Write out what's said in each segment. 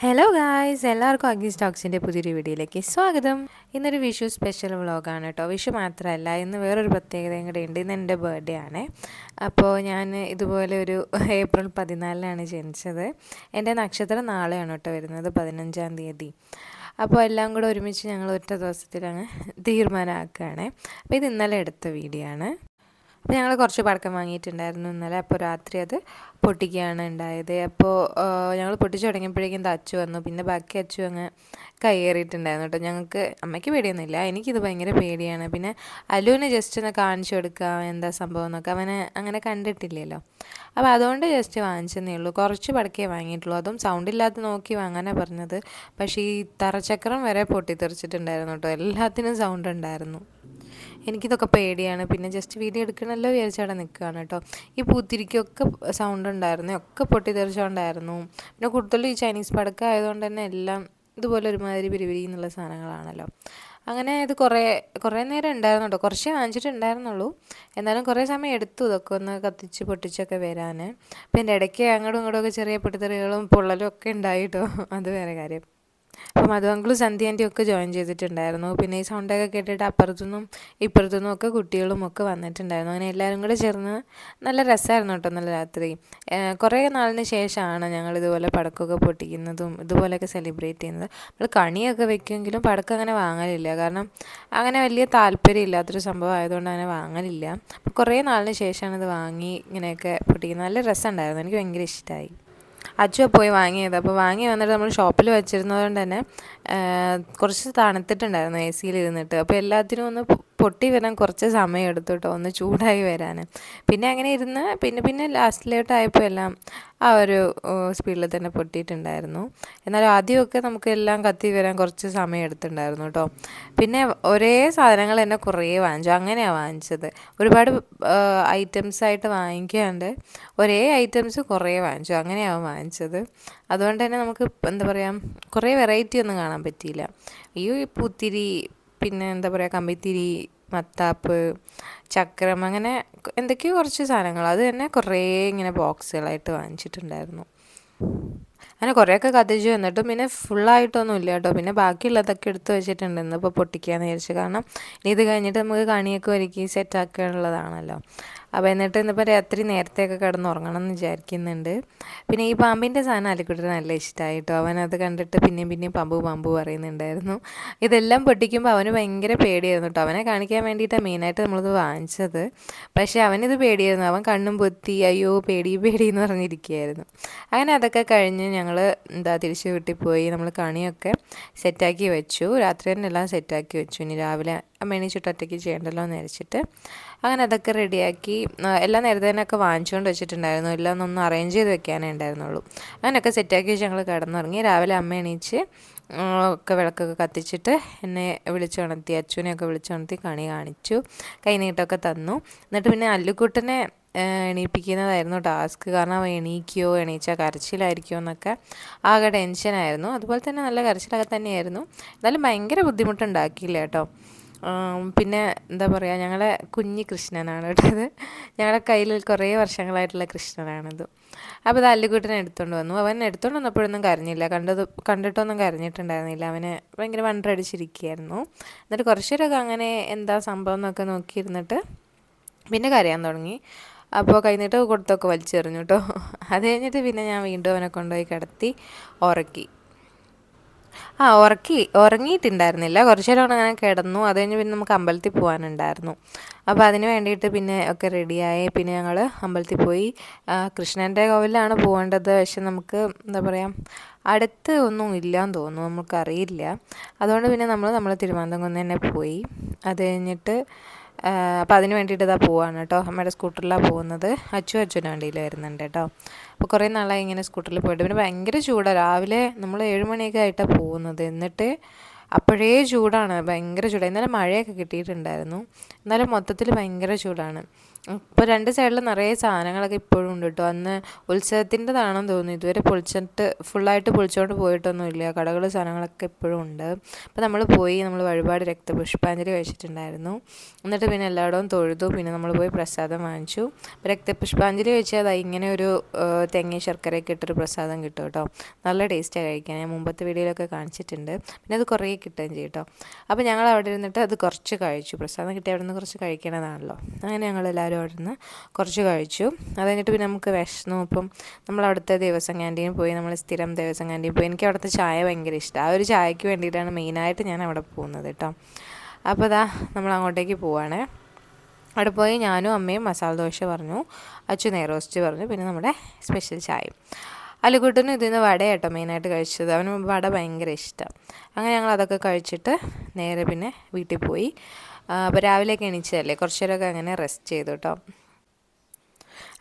hello guys എല്ലാവർക്കും അഗ്നി സ്റ്റോക്സിൻ്റെ പുതിയൊരു വീഡിയോയിലേക്ക് സ്വാഗതം ഇന്നൊരു വിഷു സ്പെഷ്യൽ വ്ളോഗാണ് കേട്ടോ വിഷു മാത്രമല്ല ഇന്ന് വേറൊരു പ്രത്യേകതയും കൂടെ ഉണ്ട് ഇന്ന് എൻ്റെ ബർത്ത്ഡേ ആണ് അപ്പോൾ ഞാൻ ഇതുപോലെ ഒരു ഏപ്രിൽ പതിനാലിനാണ് ജനിച്ചത് എൻ്റെ നക്ഷത്രം നാളെയാണ് കേട്ടോ വരുന്നത് പതിനഞ്ചാം തീയതി അപ്പോൾ എല്ലാം കൂടെ ഒരുമിച്ച് ഞങ്ങൾ ഒറ്റ ദിവസത്തിൽ അങ്ങ് തീരുമാനമാക്കുകയാണ് അപ്പോൾ ഇത് ഇന്നലെ എടുത്ത വീഡിയോ ആണ് അപ്പോൾ ഞങ്ങൾ കുറച്ച് പടക്കം വാങ്ങിയിട്ടുണ്ടായിരുന്നു ഇന്നലെ അപ്പോൾ രാത്രി അത് പൊട്ടിക്കുകയാണ് ഉണ്ടായത് അപ്പോൾ ഞങ്ങൾ പൊട്ടിച്ച് തുടങ്ങിയപ്പോഴേക്കും അച്ചു വന്നു പിന്നെ ബാക്കി അച്ചു അങ്ങ് കയ്യേറിയിട്ടുണ്ടായിരുന്നു കേട്ടോ ഞങ്ങൾക്ക് അമ്മയ്ക്ക് പേടിയൊന്നുമില്ല എനിക്കിത് ഭയങ്കര പേടിയാണ് പിന്നെ അലുവിനെ ജസ്റ്റ് ഒന്ന് കാണിച്ചു കൊടുക്കാം എന്താ സംഭവം എന്നൊക്കെ അവനെ അങ്ങനെ കണ്ടിട്ടില്ലല്ലോ അപ്പോൾ അതുകൊണ്ട് ജസ്റ്റ് വാങ്ങിച്ചെന്നേ ഉള്ളൂ കുറച്ച് പടക്കേ വാങ്ങിയിട്ടുള്ളൂ അതും സൗണ്ട് ഇല്ലാതെ നോക്കി വാങ്ങാനാണ് പറഞ്ഞത് പക്ഷേ ഈ തറച്ചക്രം വരെ പൊട്ടിത്തെറിച്ചിട്ടുണ്ടായിരുന്നു കേട്ടോ എല്ലാത്തിനും സൗണ്ട് ഉണ്ടായിരുന്നു എനിക്കിതൊക്കെ പേടിയാണ് പിന്നെ ജസ്റ്റ് വീഡിയോ എടുക്കണമല്ലോ വിചാരിച്ചവിടെ നിൽക്കുകയാണ് കേട്ടോ ഈ പൂത്തിരിക്കൊക്കെ സൗണ്ട് ഉണ്ടായിരുന്നു ഒക്കെ തെറിച്ചുകൊണ്ടായിരുന്നു പിന്നെ കൂടുതലും ഈ ചൈനീസ് പടക്കം ആയതുകൊണ്ട് തന്നെ എല്ലാം ഇതുപോലെ ഒരുമാതിരി പിരിപിരി എന്നുള്ള സാധനങ്ങളാണല്ലോ അങ്ങനെ ഇത് കുറേ കുറേ നേരം ഉണ്ടായിരുന്നു കേട്ടോ കുറച്ചേ വാങ്ങിച്ചിട്ടുണ്ടായിരുന്നുള്ളൂ എന്നാലും കുറേ സമയം എടുത്തു ഇതൊക്കെ ഒന്ന് കത്തിച്ച് പൊട്ടിച്ചൊക്കെ വരാൻ പിന്നെ ഇടയ്ക്ക് അങ്ങോട്ടും ഇങ്ങോട്ടും ഒക്കെ ചെറിയ പൊട്ടിത്തെറികളും പൊള്ളലും ഒക്കെ ഉണ്ടായിട്ടോ അത് വേറെ കാര്യം അപ്പോൾ മധു അങ്കിളും സന്ധ്യ ആൻറ്റിയും ഒക്കെ ജോയിൻ ചെയ്തിട്ടുണ്ടായിരുന്നു പിന്നെ ഈ സൗണ്ടൊക്കെ കേട്ടിട്ട് അപ്പുറത്തുനിന്നും ഇപ്പുറത്തുനിന്നും ഒക്കെ കുട്ടികളും ഒക്കെ വന്നിട്ടുണ്ടായിരുന്നു അങ്ങനെ എല്ലാവരും കൂടെ ചേർന്ന് നല്ല രസമായിരുന്നു കേട്ടോ നല്ല രാത്രി കുറേ നാളിന് ശേഷമാണ് ഞങ്ങൾ ഇതുപോലെ പടക്കമൊക്കെ പൊട്ടിക്കുന്നതും ഇതുപോലെയൊക്കെ സെലിബ്രേറ്റ് ചെയ്യുന്നത് നമ്മൾ കണിയൊക്കെ വെക്കുമെങ്കിലും പടക്കം അങ്ങനെ വാങ്ങലില്ല കാരണം അങ്ങനെ വലിയ താല്പര്യം ഇല്ലാത്തൊരു സംഭവം ആയതുകൊണ്ട് അങ്ങനെ വാങ്ങലില്ല അപ്പോൾ കുറേ നാളിന് ശേഷമാണ് ഇത് വാങ്ങി ഇങ്ങനെയൊക്കെ പൊട്ടിക്കുന്നത് നല്ല രസമുണ്ടായിരുന്നു എനിക്ക് ഭയങ്കര ഇഷ്ടമായി അജു പോയി വാങ്ങിയത് അപ്പോൾ വാങ്ങി വന്നിട്ട് നമ്മൾ ഷോപ്പിൽ വെച്ചിരുന്നതുകൊണ്ട് തന്നെ കുറച്ച് തണുത്തിട്ടുണ്ടായിരുന്നു എ സിയിൽ ഇരുന്നിട്ട് അപ്പോൾ എല്ലാത്തിനും ഒന്ന് പൊട്ടി വരാൻ കുറച്ച് സമയം എടുത്തു കേട്ടോ ഒന്ന് ചൂടായി വരാൻ പിന്നെ അങ്ങനെ ഇരുന്ന് പിന്നെ പിന്നെ ലാസ്റ്റിലോട്ടായപ്പോൾ എല്ലാം ആ ഒരു സ്പീഡിൽ തന്നെ പൊട്ടിയിട്ടുണ്ടായിരുന്നു എന്നാൽ ആദ്യമൊക്കെ നമുക്ക് എല്ലാം കത്തി വരാൻ കുറച്ച് സമയം എടുത്തിട്ടുണ്ടായിരുന്നു കേട്ടോ പിന്നെ ഒരേ സാധനങ്ങൾ തന്നെ കുറേ വാങ്ങിച്ചു അങ്ങനെയാണ് വാങ്ങിച്ചത് ഒരുപാട് ഐറ്റംസ് ആയിട്ട് വാങ്ങിക്കാണ്ട് ഒരേ ഐറ്റംസ് കുറേ വാങ്ങിച്ചു അങ്ങനെയാണ് വാങ്ങിച്ചത് അതുകൊണ്ട് തന്നെ നമുക്ക് എന്താ പറയുക കുറേ വെറൈറ്റി ഒന്നും കാണാൻ പറ്റിയില്ല ഈ പുത്തിരി പിന്നെ എന്താ പറയുക കമ്പിത്തിരി മത്താപ്പ് ചക്രം അങ്ങനെ എന്തൊക്കെയോ കുറച്ച് സാധനങ്ങൾ അത് തന്നെ കുറേ ഇങ്ങനെ ബോക്സുകളായിട്ട് വാങ്ങിച്ചിട്ടുണ്ടായിരുന്നു അങ്ങനെ കുറേയൊക്കെ കത്തിച്ചു വന്നിട്ടും പിന്നെ ഫുള്ളായിട്ടൊന്നും ഇല്ല കേട്ടോ പിന്നെ ബാക്കിയുള്ളതൊക്കെ എടുത്ത് വെച്ചിട്ടുണ്ട് ഇന്നിപ്പോൾ പൊട്ടിക്കാന്ന് വിചാരിച്ചു കാരണം ഇനി ഇത് കഴിഞ്ഞിട്ട് നമുക്ക് കണിയൊക്കെ ഒരുക്കി സെറ്റാക്കാനുള്ളതാണല്ലോ അപ്പം എന്നിട്ട് ഇന്നിപ്പോൾ രാത്രി നേരത്തെയൊക്കെ കിടന്നുറങ്ങണം എന്ന് വിചാരിക്കുന്നുണ്ട് പിന്നെ ഈ പാമ്പിൻ്റെ സാധനം അലിക്കുട്ടിന് നല്ല ഇഷ്ടമായിട്ടോ കേട്ടോ അവനത് കണ്ടിട്ട് പിന്നെയും പിന്നെയും പമ്പു പമ്പു പറയുന്നുണ്ടായിരുന്നു ഇതെല്ലാം പൊട്ടിക്കുമ്പോൾ അവന് ഭയങ്കര പേടിയായിരുന്നു കേട്ടോ അവനെ കാണിക്കാൻ വേണ്ടിയിട്ടാണ് മെയിനായിട്ട് നമ്മളിത് വാങ്ങിച്ചത് പക്ഷേ അവനിത് പേടിയായിരുന്നു അവൻ കണ്ണും പൊത്തി അയ്യോ പേടി പേടി എന്ന് പറഞ്ഞിരിക്കുകയായിരുന്നു അങ്ങനെ അതൊക്കെ കഴിഞ്ഞ് ഞങ്ങൾ എന്താ തിരിച്ചു വീട്ടിൽ പോയി നമ്മൾ കണിയൊക്കെ സെറ്റാക്കി വെച്ചു രാത്രി തന്നെ എല്ലാം സെറ്റാക്കി വെച്ചു ഇനി രാവിലെ മേണിച്ചിട്ടൊറ്റയ്ക്ക് ചെയ്യണ്ടല്ലോ എന്ന് വിചാരിച്ചിട്ട് അങ്ങനെ അതൊക്കെ റെഡിയാക്കി എല്ലാം നേരത്തെ ഒക്കെ വാങ്ങിച്ചുകൊണ്ട് വെച്ചിട്ടുണ്ടായിരുന്നു എല്ലാം ഒന്നും അറേഞ്ച് ചെയ്ത് വെക്കാനേ ഉണ്ടായിരുന്നുള്ളൂ അങ്ങനെയൊക്കെ സെറ്റാക്കി വെച്ച് ഞങ്ങൾ കിടന്നുറങ്ങി രാവിലെ അമ്മ എണീച്ച് ഒക്കെ വിളക്കൊക്കെ കത്തിച്ചിട്ട് എന്നെ വിളിച്ചുണർത്തി അച്ഛനെയൊക്കെ വിളിച്ചുണർത്തി കണി കാണിച്ചു കൈനീട്ടൊക്കെ തന്നു എന്നിട്ട് പിന്നെ അല്ലുകൂട്ടനെ എണീപ്പിക്കുന്നതായിരുന്നു ടാസ്ക് കാരണം അവ എണീക്കുകയോ എണീച്ചാൽ കരച്ചിലായിരിക്കുമോ എന്നൊക്കെ ആകെ ടെൻഷനായിരുന്നു അതുപോലെ തന്നെ നല്ല കരച്ചിലൊക്കെ തന്നെയായിരുന്നു എന്നാലും ഭയങ്കര ബുദ്ധിമുട്ടുണ്ടാക്കിയില്ല കേട്ടോ പിന്നെ എന്താ പറയുക ഞങ്ങളെ കുഞ്ഞി കൃഷ്ണനാണ് കേട്ടത് ഞങ്ങളുടെ കയ്യിൽ കുറേ വർഷങ്ങളായിട്ടുള്ള കൃഷ്ണനാണിത് അപ്പോൾ ഇത് എടുത്തുകൊണ്ട് വന്നു അവൻ എടുത്തുകൊണ്ട് വന്നപ്പോഴൊന്നും കരഞ്ഞില്ല കണ്ടത് കണ്ടിട്ടൊന്നും കരഞ്ഞിട്ടുണ്ടായിരുന്നില്ല അവന് ഭയങ്കര വണ്ടടിച്ചിരിക്കുകയായിരുന്നു എന്നിട്ട് കുറച്ചേരൊക്കെ അങ്ങനെ എന്താ സംഭവം എന്നൊക്കെ നോക്കിയിരുന്നിട്ട് പിന്നെ കരയാൻ തുടങ്ങി അപ്പോൾ കഴിഞ്ഞിട്ട് കൊടുത്തൊക്കെ വലിച്ചെറിഞ്ഞു കേട്ടോ അത് കഴിഞ്ഞിട്ട് പിന്നെ ഞാൻ വീണ്ടും അവനെ കൊണ്ടുപോയി കിടത്തി ഉറക്കി ആ ഉറക്കി ഉറങ്ങിയിട്ടുണ്ടായിരുന്നില്ല കുറച്ച് നേരം അങ്ങനെ കിടന്നു അത് കഴിഞ്ഞ് പിന്നെ നമുക്ക് അമ്പലത്തിൽ പോകാനുണ്ടായിരുന്നു അപ്പോൾ അതിന് വേണ്ടിയിട്ട് പിന്നെ ഒക്കെ റെഡിയായി പിന്നെ ഞങ്ങൾ അമ്പലത്തിൽ പോയി കൃഷ്ണൻ്റെ കോവിലാണ് പോകേണ്ടത് പക്ഷെ നമുക്ക് എന്താ പറയുക അടുത്ത് ഒന്നും എന്ന് തോന്നുന്നു നമുക്കറിയില്ല അതുകൊണ്ട് പിന്നെ നമ്മൾ നമ്മൾ തിരുവനന്തപുരം തന്നെ പോയി അത് കഴിഞ്ഞിട്ട് അപ്പോൾ അതിന് വേണ്ടിയിട്ട് ഇതാ പോവാണ് കേട്ടോ അമ്മയുടെ സ്കൂട്ടറിലാണ് പോകുന്നത് അച്ചു അച്ഛന് വേണ്ടിയിൽ വരുന്നുണ്ട് കേട്ടോ അപ്പോൾ കുറേ നാളായി ഇങ്ങനെ സ്കൂട്ടറിൽ പോയിട്ട് പിന്നെ ഭയങ്കര ചൂടാണ് രാവിലെ നമ്മൾ ഏഴ് മണിയൊക്കെ ആയിട്ടാണ് പോകുന്നത് എന്നിട്ട് അപ്പോഴേ ചൂടാണ് ഭയങ്കര ചൂടാണ് ഇന്നലെ മഴയൊക്കെ കിട്ടിയിട്ടുണ്ടായിരുന്നു എന്നാലും മൊത്തത്തിൽ ഭയങ്കര ചൂടാണ് ഇപ്പോൾ രണ്ട് സൈഡിൽ നിറയെ സാധനങ്ങളൊക്കെ ഇപ്പോഴും ഉണ്ട് കേട്ടോ അന്ന് ഉത്സവത്തിൻ്റെതാണെന്ന് തോന്നുന്നു ഇതുവരെ പൊളിച്ചിട്ട് ഫുള്ളായിട്ട് പൊളിച്ചുകൊണ്ട് പോയിട്ടൊന്നുമില്ല കടകൾ സാധനങ്ങളൊക്കെ ഇപ്പോഴും ഉണ്ട് അപ്പോൾ നമ്മൾ പോയി നമ്മൾ വഴിപാട് രക്തപുഷ്പാഞ്ജലി കഴിച്ചിട്ടുണ്ടായിരുന്നു എന്നിട്ട് പിന്നെ എല്ലായിടവും തൊഴുതു പിന്നെ നമ്മൾ പോയി പ്രസാദം വാങ്ങിച്ചു അപ്പോൾ രക്തപുഷ്പാഞ്ജലി കഴിച്ചാൽ അത് ഇങ്ങനെ ഒരു തേങ്ങ ശർക്കരയൊക്കെ ഇട്ടൊരു പ്രസാദം കിട്ടും കേട്ടോ നല്ല ടേസ്റ്റാണ് കഴിക്കാൻ മുമ്പത്തെ വീഡിയോയിലൊക്കെ കാണിച്ചിട്ടുണ്ട് പിന്നെ അത് കുറേ കിട്ടുകയും ചെയ്യും കേട്ടോ അപ്പോൾ ഞങ്ങൾ അവിടെ ഇരുന്നിട്ട് അത് കുറച്ച് കഴിച്ചു പ്രസാദം കിട്ടി അവിടെ നിന്ന് കുറച്ച് കഴിക്കണതാണല്ലോ അങ്ങനെ ഞങ്ങൾ എല്ലാവരും അവിടെ നിന്ന് കുറച്ച് കഴിച്ചു അത് കഴിഞ്ഞിട്ട് പിന്നെ നമുക്ക് വിഷമം ഇപ്പം നമ്മൾ അവിടുത്തെ ദേവസ്വം ക്യാൻറ്റീനിൽ പോയി നമ്മൾ സ്ഥിരം ദേവസ്വം ക്യാൻറ്റീനിൽ പോയി എനിക്ക് അവിടുത്തെ ചായ ഭയങ്കര ഇഷ്ടമാണ് ആ ഒരു ചായയ്ക്ക് വേണ്ടിയിട്ടാണ് മെയിനായിട്ട് ഞാൻ അവിടെ പോകുന്നത് കേട്ടോ അപ്പോൾ അതാ നമ്മൾ അങ്ങോട്ടേക്ക് പോവാണ് അവിടെ പോയി ഞാനും അമ്മയും മസാല ദോശ പറഞ്ഞു അച്ചു നെയ്റോസ്റ്റ് പറഞ്ഞു പിന്നെ നമ്മുടെ സ്പെഷ്യൽ ചായയും അലുകുട്ടനും ഇതിൽ നിന്ന് വടയാട്ടോ മെയിനായിട്ട് കഴിച്ചത് അവന് വട ഭയങ്കര ഇഷ്ടമാണ് അങ്ങനെ ഞങ്ങൾ അതൊക്കെ കഴിച്ചിട്ട് നേരെ പിന്നെ വീട്ടിൽ പോയി അപ്പോൾ രാവിലെയൊക്കെ എണീച്ചതല്ലേ കുറച്ചു നേരമൊക്കെ അങ്ങനെ റെസ്റ്റ് ചെയ്തു കേട്ടോ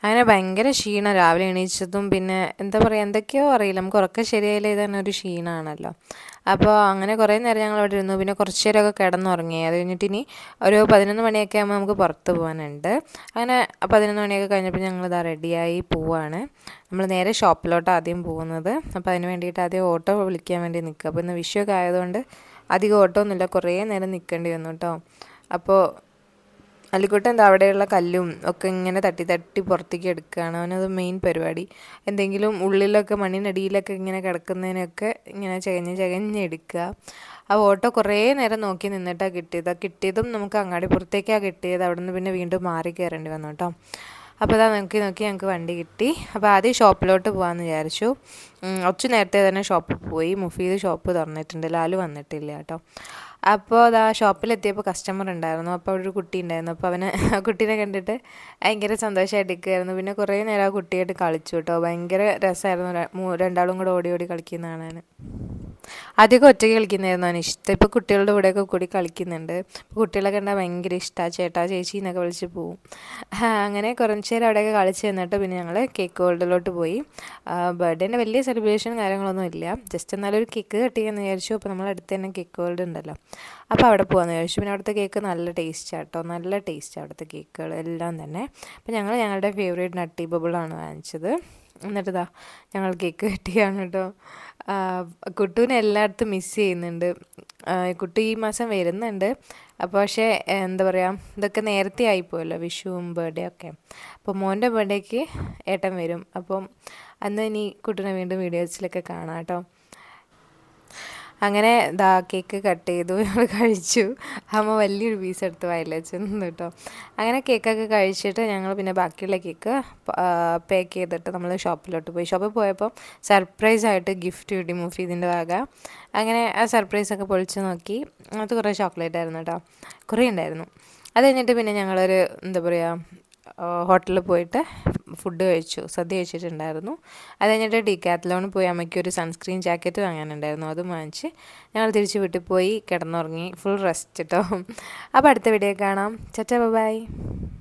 അങ്ങനെ ഭയങ്കര ക്ഷീണം രാവിലെ എണീച്ചതും പിന്നെ എന്താ പറയുക എന്തൊക്കെയോ അറിയില്ല നമുക്ക് ഉറക്കം ശരിയായില്ല തന്നെ ഒരു ക്ഷീണമാണല്ലോ അപ്പോൾ അങ്ങനെ കുറേ നേരം ഞങ്ങൾ അവിടെ ഇരുന്നു പിന്നെ കുറച്ച് നേരമൊക്കെ കിടന്നുറങ്ങി അത് കഴിഞ്ഞിട്ട് ഇനി ഒരു പതിനൊന്ന് മണിയൊക്കെ ആകുമ്പോൾ നമുക്ക് പുറത്ത് പോകാനുണ്ട് അങ്ങനെ പതിനൊന്ന് മണിയൊക്കെ കഴിഞ്ഞപ്പോൾ ഞങ്ങൾ ഇതാ റെഡിയായി പോവാണ് നമ്മൾ നേരെ ഷോപ്പിലോട്ട് ആദ്യം പോകുന്നത് അപ്പോൾ അതിന് വേണ്ടിയിട്ട് ആദ്യം ഓട്ടോ വിളിക്കാൻ വേണ്ടി നിൽക്കുക അപ്പോൾ ഇന്ന് വിഷയമൊക്കെ ആയതുകൊണ്ട് അധികം ഓട്ടോ ഒന്നുമില്ല കുറേ നേരം നിൽക്കേണ്ടി വന്നു കേട്ടോ അപ്പോൾ അല്ലിക്കോട്ടെ എന്താ അവിടെയുള്ള കല്ലും ഒക്കെ ഇങ്ങനെ തട്ടി തട്ടി പുറത്തേക്ക് എടുക്കുകയാണ് അവനത് മെയിൻ പരിപാടി എന്തെങ്കിലും ഉള്ളിലൊക്കെ മണ്ണിനടിയിലൊക്കെ ഇങ്ങനെ കിടക്കുന്നതിനൊക്കെ ഇങ്ങനെ ചകഞ്ഞ് എടുക്കുക ആ ഓട്ടോ കുറേ നേരം നോക്കി നിന്നിട്ടാണ് കിട്ടിയത് കിട്ടിയതും നമുക്ക് അങ്ങാടിപ്പുറത്തേക്കാണ് കിട്ടിയത് അവിടെ നിന്ന് പിന്നെ വീണ്ടും മാറി കയറേണ്ടി വന്നു കേട്ടോ അപ്പോൾ അതാ നോക്കി നോക്കി ഞങ്ങൾക്ക് വണ്ടി കിട്ടി അപ്പോൾ ആദ്യം ഷോപ്പിലോട്ട് പോകാമെന്ന് വിചാരിച്ചു ഒച്ചു നേരത്തെ തന്നെ ഷോപ്പിൽ പോയി മുഫീദ് ഷോപ്പ് തുറന്നിട്ടുണ്ട് ലാലു വന്നിട്ടില്ല കേട്ടോ അപ്പോൾ അത് ആ ഷോപ്പിലെത്തിയപ്പോൾ കസ്റ്റമർ ഉണ്ടായിരുന്നു അപ്പോൾ അവിടെ ഒരു കുട്ടി ഉണ്ടായിരുന്നു അപ്പോൾ അവനെ ആ കുട്ടീനെ കണ്ടിട്ട് ഭയങ്കര സന്തോഷമായിട്ട് നിൽക്കുകയായിരുന്നു പിന്നെ കുറേ നേരം ആ കുട്ടിയായിട്ട് കളിച്ചു കേട്ടോ ഭയങ്കര രസമായിരുന്നു രണ്ടാളും കൂടെ ഓടി ഓടി കളിക്കുന്നതാണ് ആദ്യമൊക്കെ ഒറ്റയ്ക്ക് കളിക്കുന്നതായിരുന്നു ഇഷ്ടം ഇപ്പോൾ കുട്ടികളുടെ കൂടെയൊക്കെ കൂടി കളിക്കുന്നുണ്ട് കുട്ടികളെ കണ്ടാൽ ഭയങ്കര ഇഷ്ടമാണ് ചേട്ടാ ചേച്ചി എന്നൊക്കെ വിളിച്ച് പോവും അങ്ങനെ കുറച്ച് നേരം അവിടെയൊക്കെ കളിച്ച് തന്നിട്ട് പിന്നെ ഞങ്ങൾ കേക്ക് ഹോൾഡിലോട്ട് പോയി ബർത്ത്ഡേൻ്റെ വലിയ സെലിബ്രേഷൻ കാര്യങ്ങളൊന്നും ഇല്ല ജസ്റ്റ് എന്നാലൊരു കേക്ക് കട്ടിയെന്ന് വിചാരിച്ചു അപ്പോൾ നമ്മൾ അടുത്ത് തന്നെ കേക്ക് ഹോൾഡ് ഉണ്ടല്ലോ അപ്പോൾ അവിടെ പോകാമെന്ന് വിചാരിച്ചു പിന്നെ അവിടുത്തെ കേക്ക് നല്ല ടേസ്റ്റ് ആട്ടോ നല്ല ടേസ്റ്റ് അവിടുത്തെ കേക്കുകൾ എല്ലാം തന്നെ അപ്പോൾ ഞങ്ങൾ ഞങ്ങളുടെ ഫേവറേറ്റ് നട്ടി ബബിളാണ് വാങ്ങിച്ചത് എന്നിട്ട് ഇതാ ഞങ്ങൾ കേക്ക് കിട്ടിയാണ് കേട്ടോ കുട്ടൂനെ എല്ലായിടത്തും മിസ് ചെയ്യുന്നുണ്ട് കുട്ടി ഈ മാസം വരുന്നുണ്ട് അപ്പോൾ പക്ഷേ എന്താ പറയുക ഇതൊക്കെ നേരത്തെ ആയിപ്പോയല്ലോ വിഷുവും ബർത്ത്ഡേ ഒക്കെ അപ്പോൾ മോൻ്റെ ബർത്ത്ഡേക്ക് ഏട്ടൻ വരും അപ്പം അന്ന് ഇനി കുട്ടിനെ വീണ്ടും വീഡിയോസിലൊക്കെ കാണാം കേട്ടോ അങ്ങനെ ദാ കേക്ക് കട്ട് ചെയ്തു ഞങ്ങൾ കഴിച്ചു അമ്മ വലിയൊരു പീസ് എടുത്ത് വയലച്ചെന്ന് കേട്ടോ അങ്ങനെ കേക്കൊക്കെ കഴിച്ചിട്ട് ഞങ്ങൾ പിന്നെ ബാക്കിയുള്ള കേക്ക് പാക്ക് ചെയ്തിട്ട് നമ്മൾ ഷോപ്പിലോട്ട് പോയി ഷോപ്പിൽ പോയപ്പോൾ സർപ്രൈസ് ആയിട്ട് ഗിഫ്റ്റ് കിട്ടി മുഫീദിൻ്റെ ഭാഗം അങ്ങനെ ആ സർപ്രൈസൊക്കെ പൊളിച്ച് നോക്കി അത് കുറേ ചോക്ലേറ്റ് ആയിരുന്നു കേട്ടോ കുറേ ഉണ്ടായിരുന്നു അത് കഴിഞ്ഞിട്ട് പിന്നെ ഞങ്ങളൊരു എന്താ പറയുക ഹോട്ടലിൽ പോയിട്ട് ഫുഡ് കഴിച്ചു സദ്യ കഴിച്ചിട്ടുണ്ടായിരുന്നു അത് കഴിഞ്ഞിട്ട് ഡിക്കാത്തലോണിൽ പോയി അമ്മയ്ക്ക് ഒരു സൺസ്ക്രീൻ ജാക്കറ്റ് വാങ്ങാനുണ്ടായിരുന്നു അതും വാങ്ങിച്ച് ഞങ്ങൾ തിരിച്ച് വീട്ടിൽ പോയി കിടന്നുറങ്ങി ഫുൾ റെസ്റ്റ് കേട്ടോ അപ്പോൾ അടുത്ത വീഡിയോ കാണാം ചച്ച ബൈ